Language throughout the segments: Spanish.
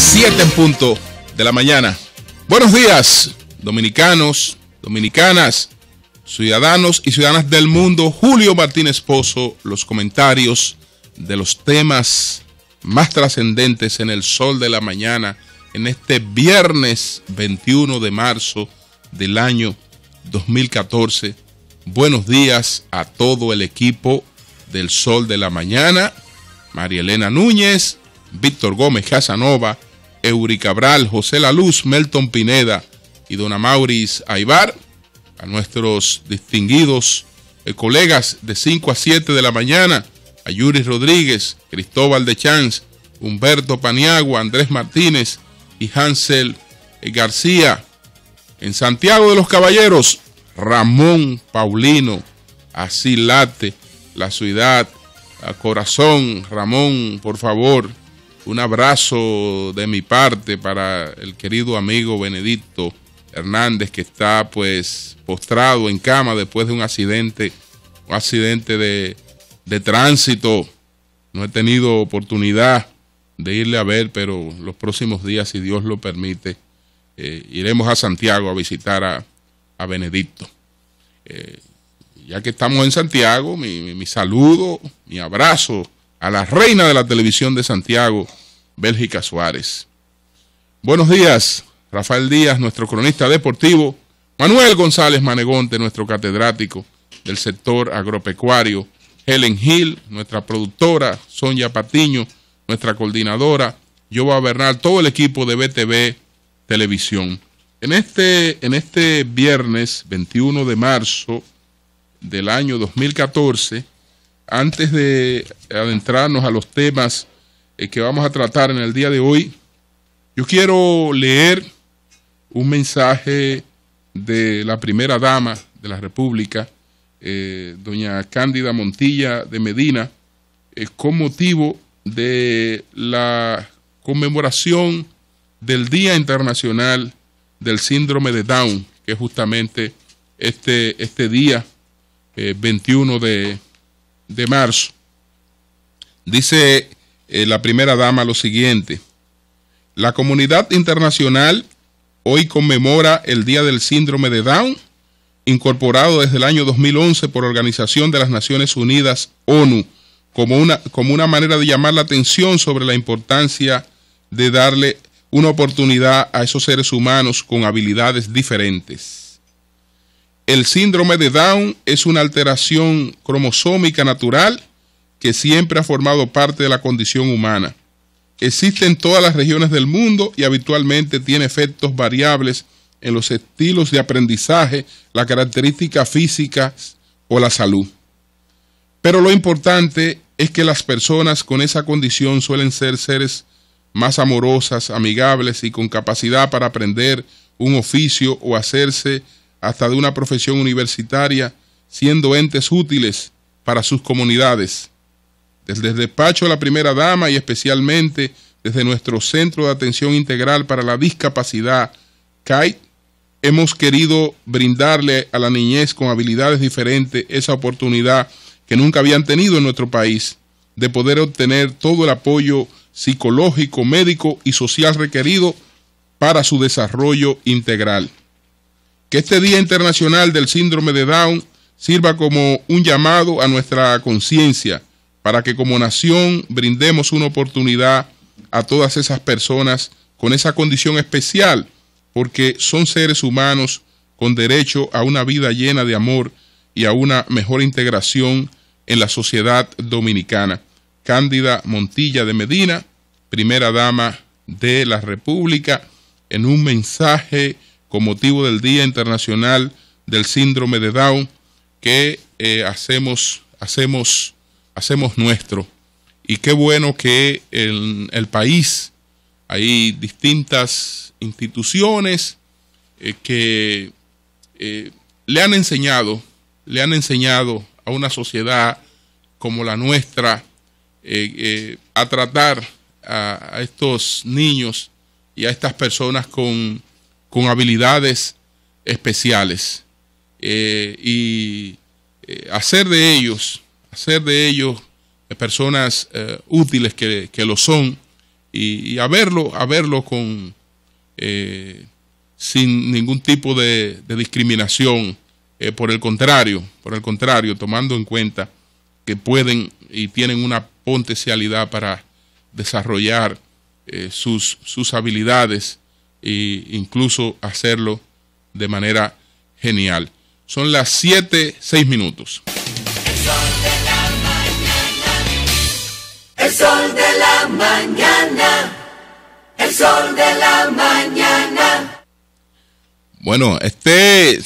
7 en punto de la mañana. Buenos días, dominicanos, dominicanas, ciudadanos y ciudadanas del mundo. Julio Martínez Pozo, los comentarios de los temas más trascendentes en el sol de la mañana en este viernes 21 de marzo del año 2014. Buenos días a todo el equipo del sol de la mañana. María Elena Núñez, Víctor Gómez Casanova, Euri Cabral, José Laluz, Melton Pineda y Dona Mauris Aibar, a nuestros distinguidos eh, colegas de 5 a 7 de la mañana, a Yuri Rodríguez, Cristóbal de Chance, Humberto Paniagua, Andrés Martínez y Hansel García. En Santiago de los Caballeros, Ramón Paulino, así late la ciudad, a corazón, Ramón, por favor, un abrazo de mi parte para el querido amigo Benedicto Hernández que está pues postrado en cama después de un accidente, un accidente de, tránsito. No he tenido oportunidad de irle a ver, pero los próximos días, si Dios lo permite, eh, iremos a Santiago a visitar a, Benedicto. Eh, ya que estamos en Santiago, mi saludo, mi abrazo a la reina de la televisión de Santiago, Bélgica Suárez. Buenos días, Rafael Díaz, nuestro cronista deportivo, Manuel González Manegonte, nuestro catedrático del sector agropecuario, Helen Hill, nuestra productora, Sonia Patiño, nuestra coordinadora, Jova Bernal, todo el equipo de BTV Televisión. En este, en este viernes 21 de marzo del año 2014, antes de adentrarnos a los temas eh, que vamos a tratar en el día de hoy, yo quiero leer un mensaje de la primera dama de la República, eh, doña Cándida Montilla de Medina, eh, con motivo de la conmemoración del Día Internacional del Síndrome de Down, que es justamente este, este día 21 de, de marzo. Dice eh, la primera dama lo siguiente. La comunidad internacional hoy conmemora el Día del Síndrome de Down, incorporado desde el año 2011 por Organización de las Naciones Unidas, ONU, como una, como una manera de llamar la atención sobre la importancia de darle una oportunidad a esos seres humanos con habilidades diferentes. El síndrome de Down es una alteración cromosómica natural que siempre ha formado parte de la condición humana. Existe en todas las regiones del mundo y habitualmente tiene efectos variables en los estilos de aprendizaje, la característica física o la salud. Pero lo importante es que las personas con esa condición suelen ser seres más amorosas, amigables y con capacidad para aprender un oficio o hacerse hasta de una profesión universitaria, siendo entes útiles para sus comunidades. Desde el despacho a la primera dama y especialmente desde nuestro Centro de Atención Integral para la Discapacidad, CAI, hemos querido brindarle a la niñez con habilidades diferentes esa oportunidad que nunca habían tenido en nuestro país de poder obtener todo el apoyo psicológico, médico y social requerido para su desarrollo integral. Que este Día Internacional del Síndrome de Down sirva como un llamado a nuestra conciencia para que como nación brindemos una oportunidad a todas esas personas con esa condición especial, porque son seres humanos con derecho a una vida llena de amor y a una mejor integración en la sociedad dominicana. Cándida Montilla de Medina, primera dama de la República, en un mensaje con motivo del Día Internacional del Síndrome de Down que eh, hacemos, hacemos, hacemos nuestro. Y qué bueno que en el país hay distintas instituciones eh, que eh, le han enseñado, le han enseñado a una sociedad como la nuestra a tratar a, a estos niños y a estas personas con con habilidades especiales eh, y eh, hacer de ellos, hacer de ellos eh, personas útiles que, lo son y, a verlo, con, sin ningún tipo de, discriminación. por el contrario, por el contrario, tomando en cuenta que pueden y tienen una potencialidad para desarrollar sus, sus habilidades e incluso hacerlo de manera genial. Son las 7, 6 minutos. El sol de la mañana. El sol de la mañana. El sol de la mañana. Bueno, este,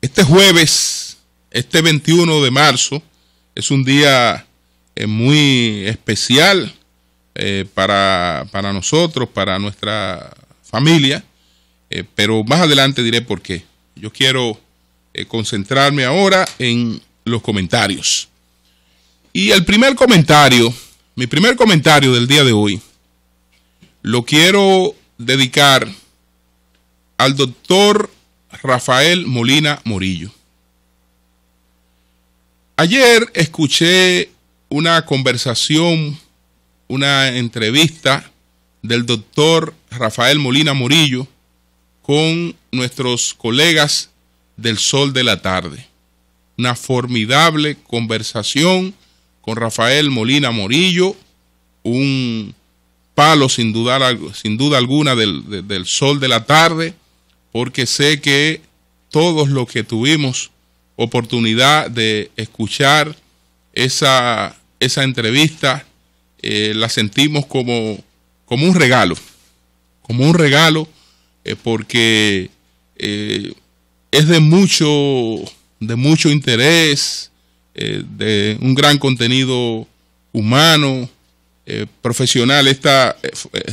este jueves, este 21 de marzo, es un día eh, muy especial eh, para, para nosotros, para nuestra familia, eh, pero más adelante diré por qué. Yo quiero eh, concentrarme ahora en los comentarios. Y el primer comentario, mi primer comentario del día de hoy, lo quiero dedicar al doctor Rafael Molina Morillo. Ayer escuché una conversación, una entrevista del doctor Rafael Molina Morillo con nuestros colegas del Sol de la Tarde. Una formidable conversación con Rafael Molina Morillo, un palo sin duda, sin duda alguna del, Sol de la Tarde, porque sé que todos los que tuvimos oportunidad de escuchar esa, esa entrevista, eh, la sentimos como como un regalo, como un regalo, eh, porque eh, es de mucho, de mucho interés, eh, de un gran contenido humano, profesional. Esta,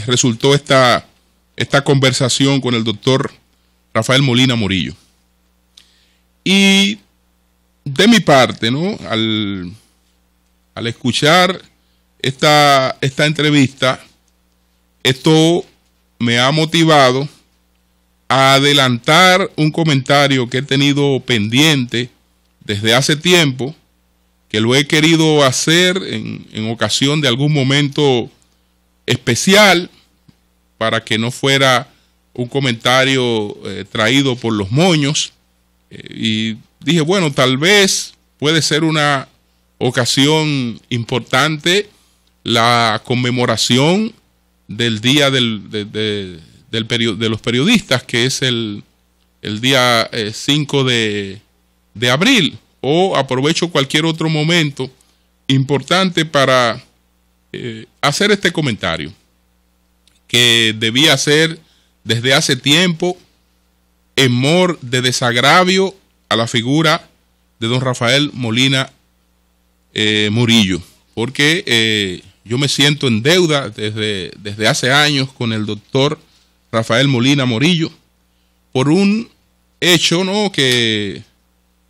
resultó esta, esta conversación con el doctor Rafael Molina Morillo. Y de mi parte, ¿no? Al, escuchar esta, esta entrevista, esto me ha motivado a adelantar un comentario que he tenido pendiente desde hace tiempo, que lo he querido hacer en, en ocasión de algún momento especial, para que no fuera un comentario eh, traído por los moños. Eh, y dije, bueno, tal vez puede ser una ocasión importante la conmemoración del día del, de, del de los periodistas, que es el, día 5 eh, de, de abril, o aprovecho cualquier otro momento importante para eh, hacer este comentario que debía ser desde hace tiempo en mor de desagravio a la figura de don Rafael Molina eh, Murillo, porque yo me siento en deuda desde, desde hace años con el doctor Rafael Molina Morillo por un hecho ¿no? que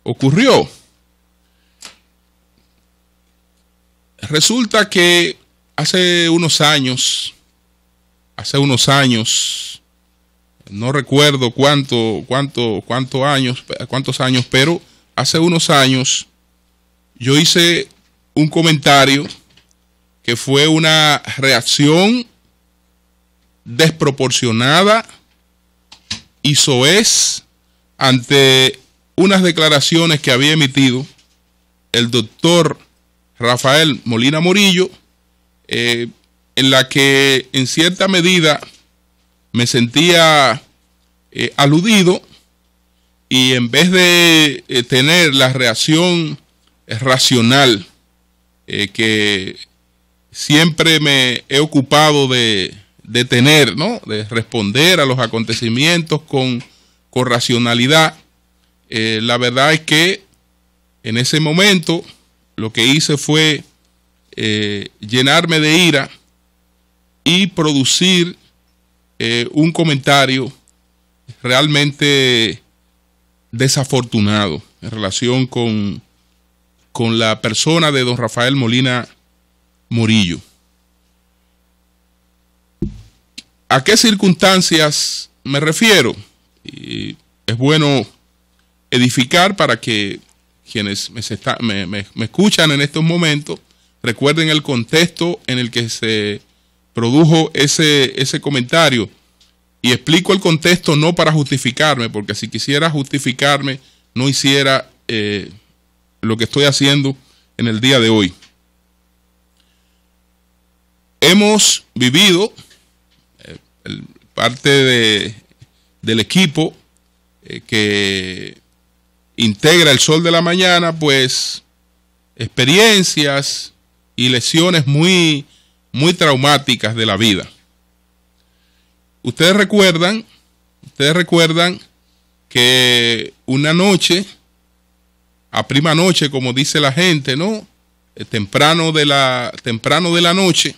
ocurrió. Resulta que hace unos años, hace unos años, no recuerdo cuánto, cuánto, años, cuántos años, pero hace unos años yo hice un comentario que fue una reacción desproporcionada y soez ante unas declaraciones que había emitido el doctor Rafael Molina Morillo, eh, en la que en cierta medida me sentía eh, aludido y en vez de eh, tener la reacción racional que siempre me he ocupado de, tener, De responder a los acontecimientos con, con racionalidad. Eh, la verdad es que en ese momento lo que hice fue eh, llenarme de ira y producir eh, un comentario realmente desafortunado en relación con, con la persona de don Rafael Molina Murillo. ¿A qué circunstancias me refiero? es bueno edificar para que quienes me, escuchan en estos momentos recuerden el contexto en el que se produjo ese, ese comentario. Y explico el contexto no para justificarme, porque si quisiera justificarme, no hiciera eh, lo que estoy haciendo en el día de hoy. Hemos vivido eh, parte del equipo eh, que integra el sol de la mañana, pues experiencias y lesiones muy, muy traumáticas de la vida. Ustedes recuerdan, ustedes recuerdan que una noche, a prima noche, como dice la gente, ¿no? Eh, temprano de la, temprano de la noche,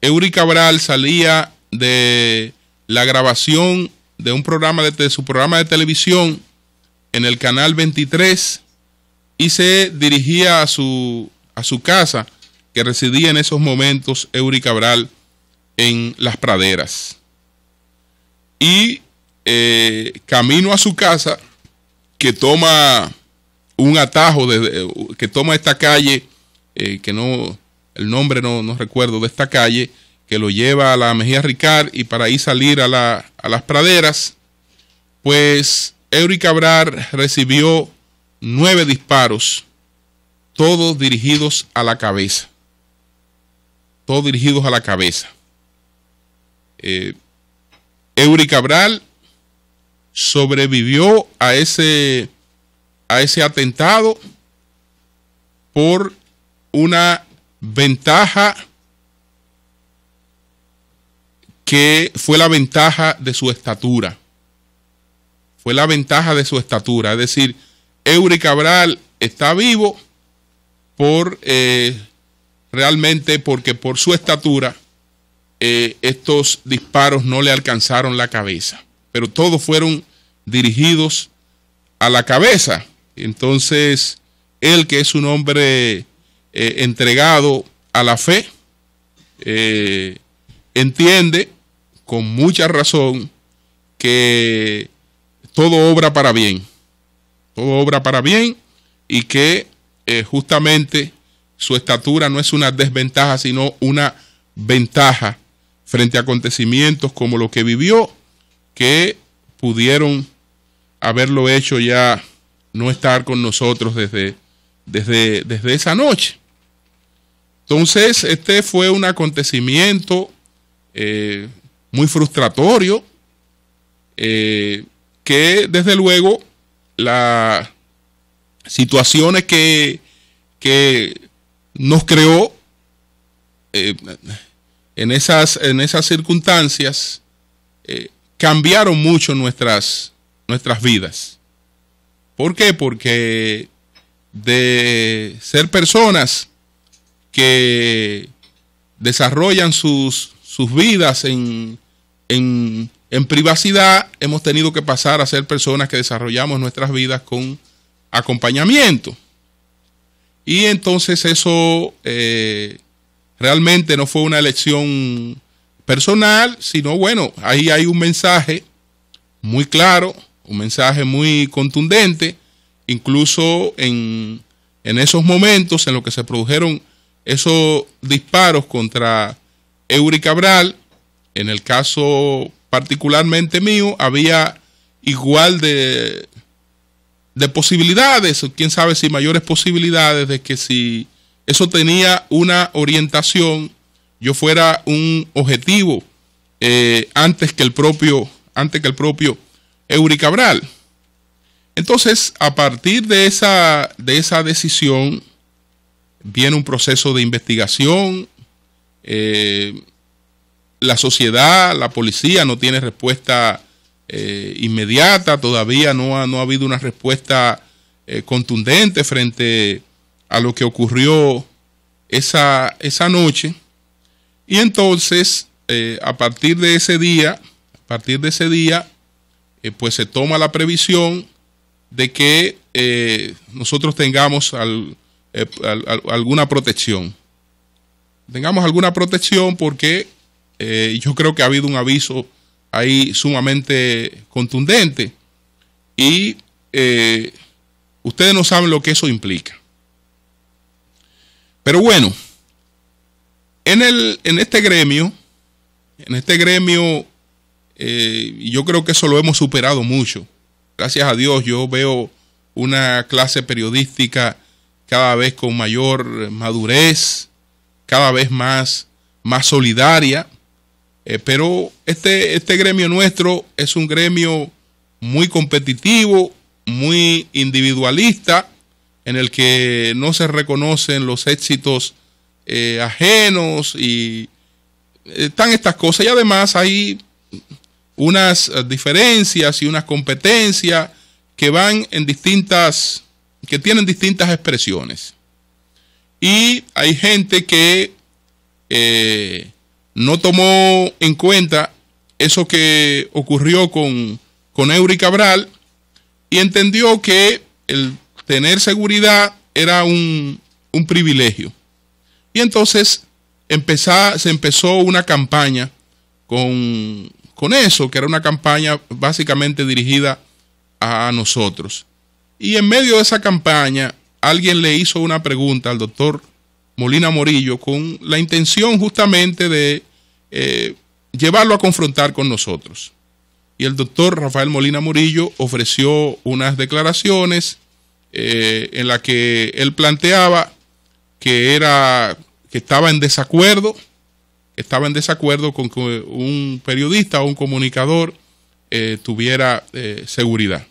Eury Cabral salía de la grabación de un programa de, su programa de televisión en el canal 23 y se dirigía a su, a su casa que residía en esos momentos Eury Cabral en las praderas. Y eh, camino a su casa que toma un atajo que toma esta calle eh, que no el nombre no, recuerdo de esta calle, que lo lleva a la Mejía Ricard y para ahí salir a, las praderas, pues Eury Cabral recibió nueve disparos, todos dirigidos a la cabeza. Todos dirigidos a la cabeza. Eh, Eury Cabral sobrevivió a ese, a ese atentado por una ventaja que fue la ventaja de su estatura. Fue la ventaja de su estatura. Es decir, Eury Cabral está vivo por eh, realmente porque por su estatura eh, estos disparos no le alcanzaron la cabeza. Pero todos fueron dirigidos a la cabeza. Entonces, él que es un hombre eh, entregado a la fe, eh, entiende con mucha razón que todo obra para bien, todo obra para bien y que eh, justamente su estatura no es una desventaja, sino una ventaja frente a acontecimientos como lo que vivió, que pudieron haberlo hecho ya no estar con nosotros desde, desde, desde esa noche. Entonces, este fue un acontecimiento eh, muy frustratorio eh, que desde luego las situaciones que, nos creó eh, en, esas, en esas circunstancias cambiaron mucho nuestras, nuestras vidas. ¿Por qué? Porque de ser personas que desarrollan sus, sus vidas en, privacidad, hemos tenido que pasar a ser personas que desarrollamos nuestras vidas con acompañamiento. Y entonces eso eh, realmente no fue una elección personal, sino bueno, ahí hay un mensaje muy claro, un mensaje muy contundente, incluso en esos momentos en los que se produjeron esos disparos contra Eury Cabral, en el caso particularmente mío, había igual de, de posibilidades, quién sabe si mayores posibilidades de que si eso tenía una orientación, yo fuera un objetivo eh, antes que el propio, antes que el propio Eury Cabral. Entonces, a partir de esa, de esa decisión, viene un proceso de investigación, eh, la sociedad, la policía no tiene respuesta eh, inmediata, todavía no ha, no ha, habido una respuesta eh, contundente frente a lo que ocurrió esa, esa noche. Y entonces, a partir de ese día, a partir de ese día, pues se toma la previsión de que nosotros tengamos al, eh, alguna protección. Tengamos alguna protección porque eh, yo creo que ha habido un aviso ahí sumamente contundente y eh, ustedes no saben lo que eso implica. Pero bueno, en, el, en este gremio, en este gremio, yo creo que eso lo hemos superado mucho. Gracias a Dios, yo veo una clase periodística cada vez con mayor madurez, cada vez más, más solidaria. Eh, pero este, este gremio nuestro es un gremio muy competitivo, muy individualista, en el que no se reconocen los éxitos eh, ajenos y eh, están estas cosas. Y además hay unas diferencias y unas competencias que van en distintas que tienen distintas expresiones. Y hay gente que eh, no tomó en cuenta eso que ocurrió con, con Eury Cabral y entendió que el tener seguridad era un, privilegio. Y entonces se empezó una campaña con, con eso, que era una campaña básicamente dirigida a nosotros. Y en medio de esa campaña, alguien le hizo una pregunta al doctor Molina Morillo con la intención justamente de eh, llevarlo a confrontar con nosotros. Y el doctor Rafael Molina Morillo ofreció unas declaraciones eh, en las que él planteaba que era que estaba en desacuerdo, estaba en desacuerdo con que un periodista o un comunicador eh, tuviera seguridad.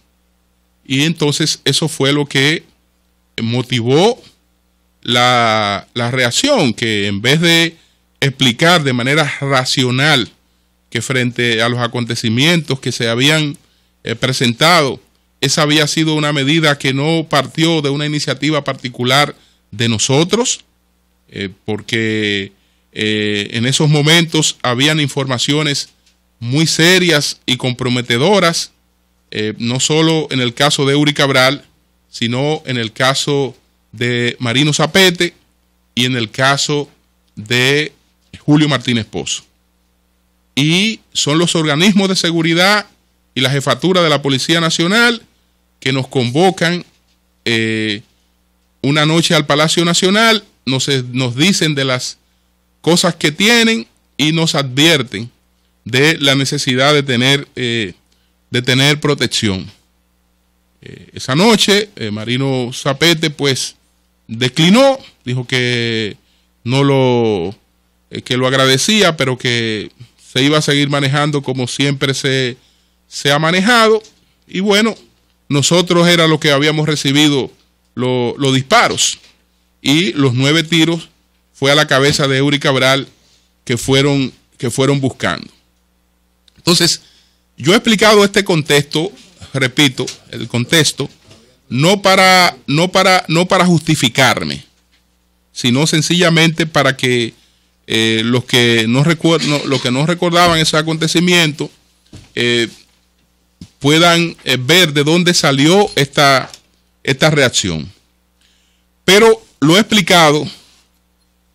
Y entonces eso fue lo que motivó la, reacción, que en vez de explicar de manera racional que frente a los acontecimientos que se habían eh, presentado, esa había sido una medida que no partió de una iniciativa particular de nosotros, eh, porque eh, en esos momentos habían informaciones muy serias y comprometedoras eh, no solo en el caso de Uri Cabral, sino en el caso de Marino Zapete y en el caso de Julio Martínez Pozo. Y son los organismos de seguridad y la jefatura de la Policía Nacional que nos convocan eh, una noche al Palacio Nacional, nos, nos dicen de las cosas que tienen y nos advierten de la necesidad de tener eh, de tener protección. Eh, esa noche, eh, Marino Zapete, pues, declinó, dijo que no lo, eh, que lo agradecía, pero que se iba a seguir manejando como siempre se, ha manejado. Y bueno, nosotros era lo que habíamos recibido los disparos. Y los nueve tiros fue a la cabeza de Eury Cabral que fueron, que fueron buscando. Entonces, yo he explicado este contexto, repito, el contexto, no para, no para, no para justificarme, sino sencillamente para que eh, los, que no los que no recordaban ese acontecimiento eh, puedan eh, ver de dónde salió esta reacción. Pero lo he explicado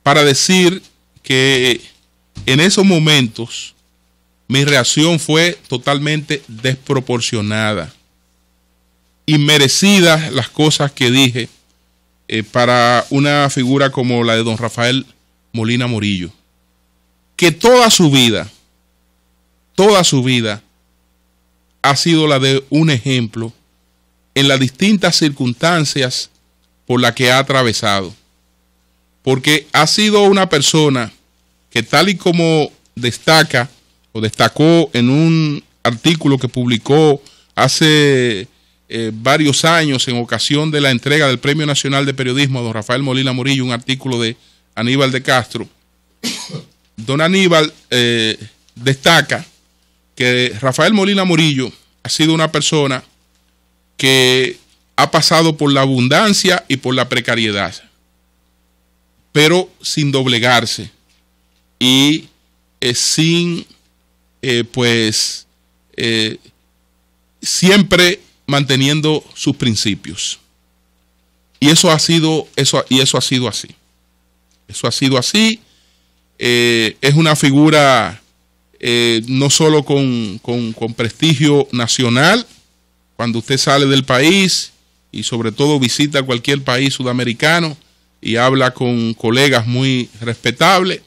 para decir que en esos momentos mi reacción fue totalmente desproporcionada. y merecidas las cosas que dije eh, para una figura como la de don Rafael Molina Morillo, que toda su vida, toda su vida, ha sido la de un ejemplo en las distintas circunstancias por las que ha atravesado. Porque ha sido una persona que tal y como destaca o destacó en un artículo que publicó hace eh, varios años en ocasión de la entrega del Premio Nacional de Periodismo a don Rafael Molina Murillo, un artículo de Aníbal de Castro. Don Aníbal eh, destaca que Rafael Molina Murillo ha sido una persona que ha pasado por la abundancia y por la precariedad, pero sin doblegarse y eh, sin eh, pues eh, siempre manteniendo sus principios. Y eso ha sido, eso, y eso ha sido así. Eso ha sido así. Eh, es una figura no solo con, prestigio nacional, cuando usted sale del país y sobre todo visita cualquier país sudamericano y habla con colegas muy respetables,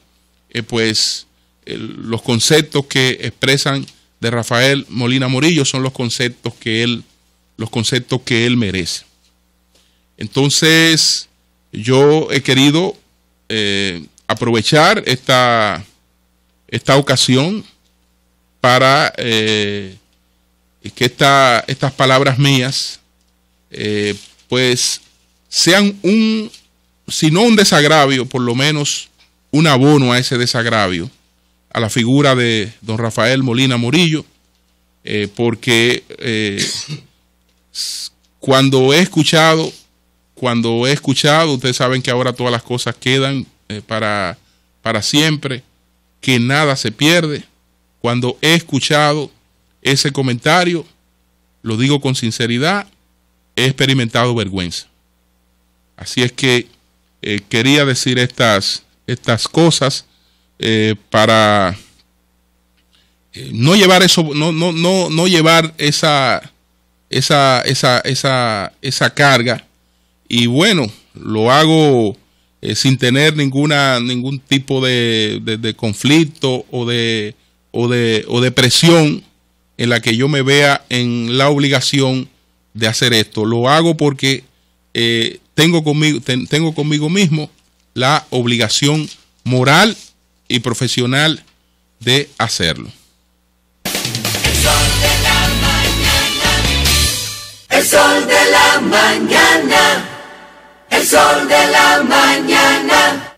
pues los conceptos que expresan de Rafael Molina Morillo son los conceptos que él, los conceptos que él merece. Entonces, yo he querido eh, aprovechar esta, esta ocasión para eh, que estas palabras mías eh, pues sean un, si no un desagravio, por lo menos un abono a ese desagravio a la figura de don Rafael Molina Morillo, eh, porque eh, cuando he escuchado, cuando he escuchado, ustedes saben que ahora todas las cosas quedan eh, para, para siempre, que nada se pierde. Cuando he escuchado ese comentario, lo digo con sinceridad, he experimentado vergüenza. Así es que quería decir estas, estas cosas eh, para eh, no llevar eso, no, no, no, no llevar esa, esa, esa, esa, esa carga. Y bueno, lo hago eh, sin tener ninguna, ningún tipo de, de, conflicto o de, o de, o de presión en la que yo me vea en la obligación de hacer esto. Lo hago porque tengo, conmigo, tengo conmigo mismo la obligación moral y profesional de hacerlo. El sol de la mañana. El sol de la mañana. El sol de la mañana.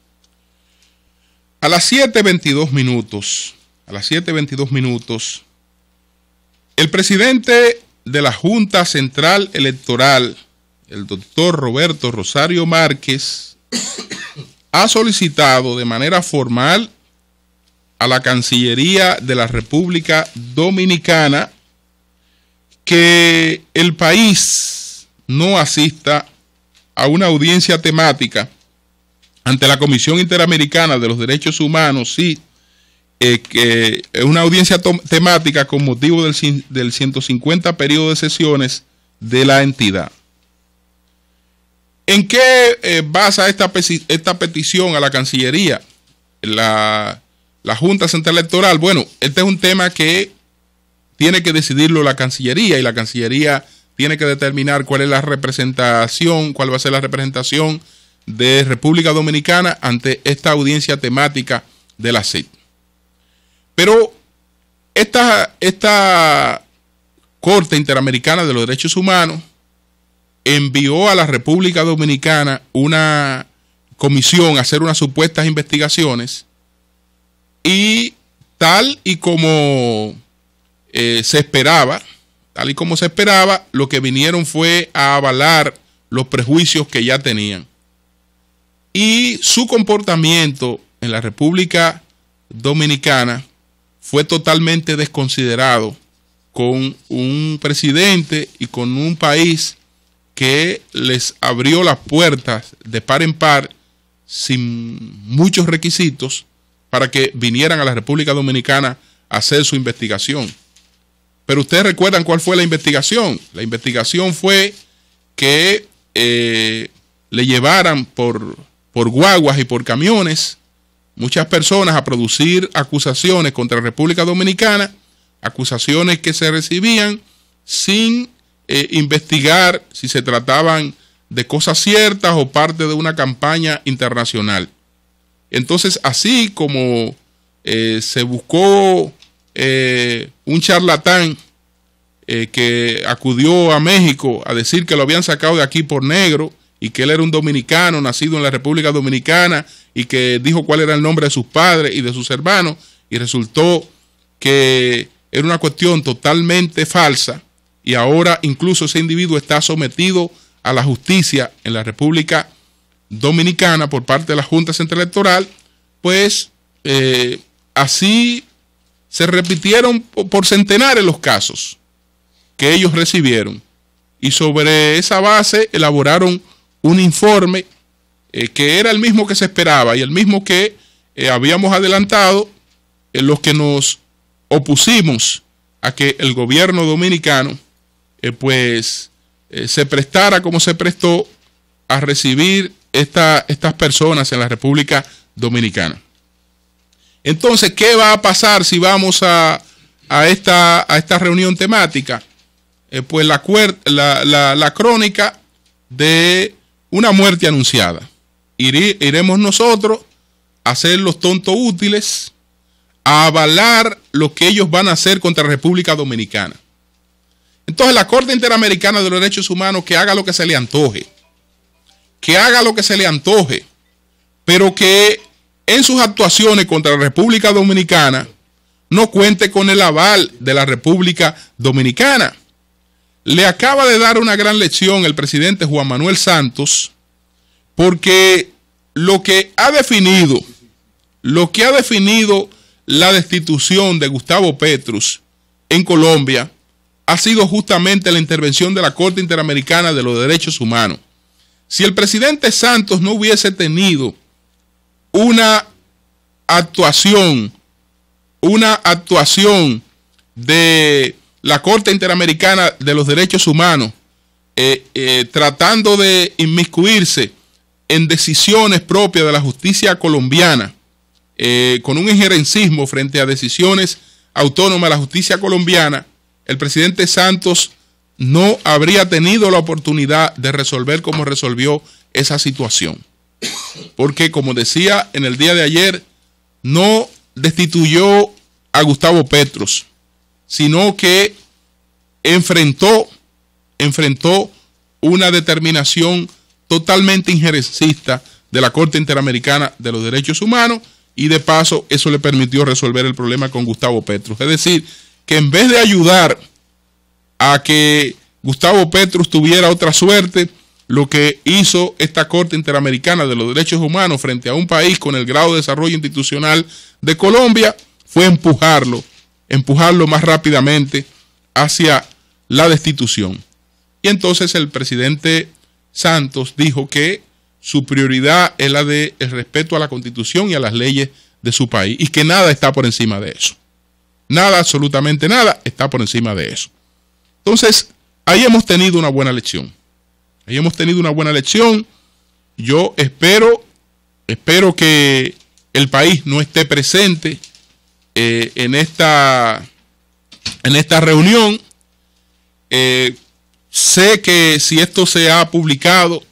A las 7.22 minutos, a las 7.22 minutos, el presidente de la Junta Central Electoral, el doctor Roberto Rosario Márquez, ha solicitado de manera formal a la Cancillería de la República Dominicana que el país no asista a una audiencia temática ante la Comisión Interamericana de los Derechos Humanos, sí, eh, que es una audiencia temática con motivo del, 150 periodo de sesiones de la entidad. ¿En qué eh, basa esta, esta petición a la Cancillería? La la Junta Central Electoral, bueno, este es un tema que tiene que decidirlo la Cancillería y la Cancillería tiene que determinar cuál es la representación, cuál va a ser la representación de República Dominicana ante esta audiencia temática de la CID. Pero esta, esta Corte Interamericana de los Derechos Humanos envió a la República Dominicana una comisión a hacer unas supuestas investigaciones y tal y como eh, se esperaba, tal y como se esperaba, lo que vinieron fue a avalar los prejuicios que ya tenían. Y su comportamiento en la República Dominicana fue totalmente desconsiderado con un presidente y con un país que les abrió las puertas de par en par sin muchos requisitos para que vinieran a la República Dominicana a hacer su investigación. Pero ustedes recuerdan cuál fue la investigación. La investigación fue que eh, le llevaran por, por guaguas y por camiones muchas personas a producir acusaciones contra la República Dominicana, acusaciones que se recibían sin eh, investigar si se trataban de cosas ciertas o parte de una campaña internacional. Entonces, así como eh, se buscó eh, un charlatán eh, que acudió a México a decir que lo habían sacado de aquí por negro y que él era un dominicano nacido en la República Dominicana y que dijo cuál era el nombre de sus padres y de sus hermanos y resultó que era una cuestión totalmente falsa y ahora incluso ese individuo está sometido a la justicia en la República Dominicana por parte de la Junta Central Electoral, pues eh, así se repitieron por centenares los casos que ellos recibieron. Y sobre esa base elaboraron un informe eh, que era el mismo que se esperaba y el mismo que eh, habíamos adelantado en los que nos opusimos a que el gobierno dominicano pues se prestara como se prestó a recibir estas personas en la República Dominicana. Entonces, ¿qué va a pasar si vamos a, esta, a esta, reunión temática? Eh, pues la, la, crónica de una muerte anunciada. iremos nosotros a ser los tontos útiles, a avalar lo que ellos van a hacer contra la República Dominicana. Entonces la Corte Interamericana de los Derechos Humanos que haga lo que se le antoje que haga lo que se le antoje, pero que en sus actuaciones contra la República Dominicana no cuente con el aval de la República Dominicana. Le acaba de dar una gran lección el presidente Juan Manuel Santos, porque lo que ha definido, lo que ha definido la destitución de Gustavo Petrus en Colombia ha sido justamente la intervención de la Corte Interamericana de los Derechos Humanos. Si el presidente Santos no hubiese tenido una actuación, una actuación de la Corte Interamericana de los Derechos Humanos, eh, eh, tratando de inmiscuirse en decisiones propias de la justicia colombiana, eh, con un injerencismo frente a decisiones autónomas de la justicia colombiana, el presidente Santos no habría tenido la oportunidad de resolver como resolvió esa situación. Porque, como decía en el día de ayer, no destituyó a Gustavo Petros, sino que enfrentó, enfrentó una determinación totalmente injerencista de la Corte Interamericana de los Derechos Humanos y de paso eso le permitió resolver el problema con Gustavo Petros. Es decir, que en vez de ayudar a que Gustavo Petrus tuviera otra suerte, lo que hizo esta Corte Interamericana de los Derechos Humanos frente a un país con el grado de desarrollo institucional de Colombia fue empujarlo, empujarlo más rápidamente hacia la destitución. Y entonces el presidente Santos dijo que su prioridad es la de respeto a la constitución y a las leyes de su país y que nada está por encima de eso. Nada, absolutamente nada, está por encima de eso. Entonces, ahí hemos tenido una buena lección. Ahí hemos tenido una buena lección. Yo espero, espero que el país no esté presente eh, en, esta, en esta reunión. Eh, sé que si esto se ha publicado,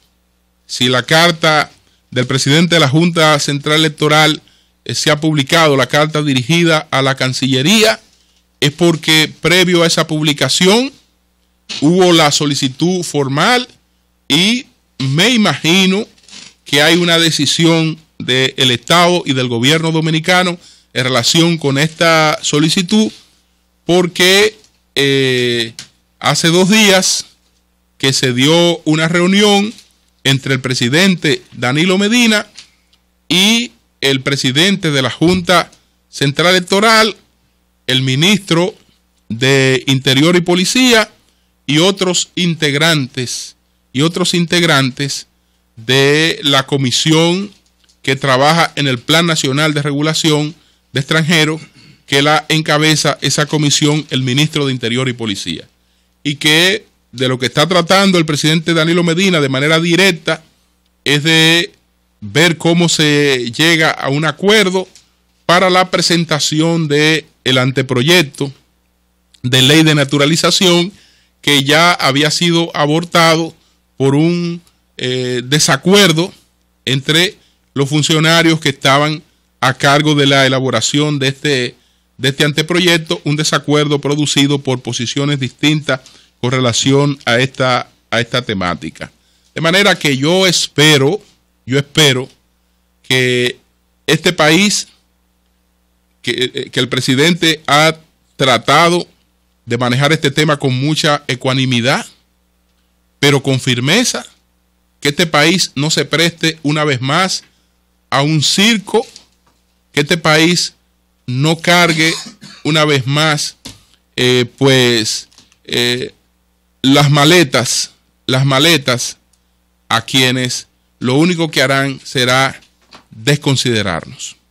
si la carta del presidente de la Junta Central Electoral eh, se ha publicado, la carta dirigida a la Cancillería, es porque previo a esa publicación hubo la solicitud formal y me imagino que hay una decisión del Estado y del gobierno dominicano en relación con esta solicitud, porque eh, hace dos días que se dio una reunión entre el presidente Danilo Medina y el presidente de la Junta Central Electoral, el ministro de Interior y Policía, y otros integrantes y otros integrantes de la comisión que trabaja en el Plan Nacional de Regulación de Extranjeros, que la encabeza esa comisión el ministro de Interior y Policía. Y que de lo que está tratando el presidente Danilo Medina de manera directa es de ver cómo se llega a un acuerdo para la presentación del el anteproyecto de ley de naturalización que ya había sido abortado por un eh, desacuerdo entre los funcionarios que estaban a cargo de la elaboración de este, de este anteproyecto, un desacuerdo producido por posiciones distintas con relación a esta, a esta temática. De manera que yo espero, yo espero que este país, que, eh, que el presidente ha tratado de manejar este tema con mucha ecuanimidad, pero con firmeza, que este país no se preste una vez más a un circo, que este país no cargue una vez más, eh, pues, eh, las maletas, las maletas a quienes lo único que harán será desconsiderarnos.